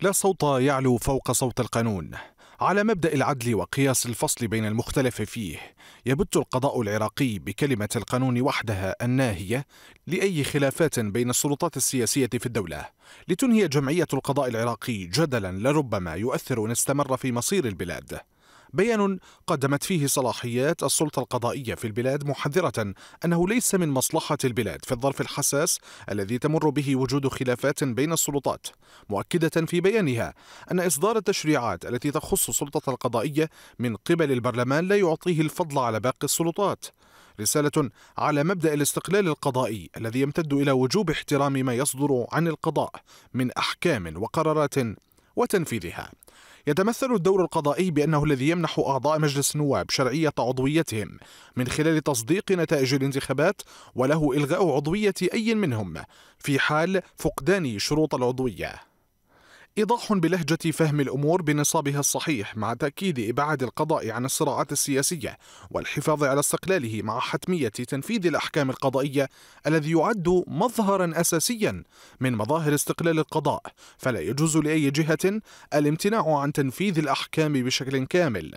لا صوت يعلو فوق صوت القانون على مبدأ العدل وقياس الفصل بين المختلف فيه يبت القضاء العراقي بكلمة القانون وحدها الناهية لأي خلافات بين السلطات السياسية في الدولة لتنهي جمعية القضاء العراقي جدلا لربما يؤثر إن استمر في مصير البلاد بيان قدمت فيه صلاحيات السلطة القضائية في البلاد محذرة أنه ليس من مصلحة البلاد في الظرف الحساس الذي تمر به وجود خلافات بين السلطات مؤكدة في بيانها أن إصدار التشريعات التي تخص السلطة القضائية من قبل البرلمان لا يعطيه الفضل على باقي السلطات رسالة على مبدأ الاستقلال القضائي الذي يمتد إلى وجوب احترام ما يصدر عن القضاء من أحكام وقرارات وتنفيذها يتمثل الدور القضائي بأنه الذي يمنح أعضاء مجلس النواب شرعية عضويتهم من خلال تصديق نتائج الانتخابات وله إلغاء عضوية أي منهم في حال فقدان شروط العضوية إيضاح بلهجة فهم الأمور بنصابها الصحيح مع تأكيد إبعاد القضاء عن الصراعات السياسية والحفاظ على استقلاله مع حتمية تنفيذ الأحكام القضائية الذي يعد مظهرا أساسيا من مظاهر استقلال القضاء فلا يجوز لأي جهة الامتناع عن تنفيذ الأحكام بشكل كامل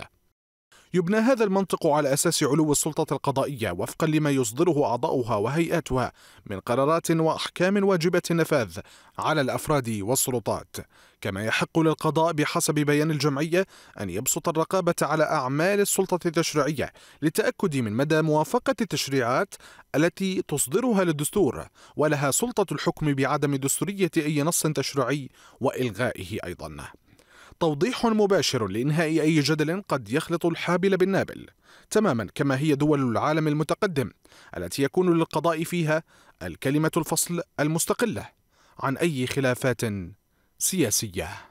يبنى هذا المنطق على أساس علو السلطة القضائية وفقا لما يصدره أعضاؤها وهيئاتها من قرارات وأحكام واجبة النفاذ على الأفراد والسلطات كما يحق للقضاء بحسب بيان الجمعية أن يبسط الرقابة على أعمال السلطة التشريعية للتأكد من مدى موافقة التشريعات التي تصدرها للدستور ولها سلطة الحكم بعدم دستورية أي نص تشريعي وإلغائه أيضا توضيح مباشر لإنهاء أي جدل قد يخلط الحابل بالنابل تماما كما هي دول العالم المتقدم التي يكون للقضاء فيها الكلمة الفصل المستقلة عن أي خلافات سياسيه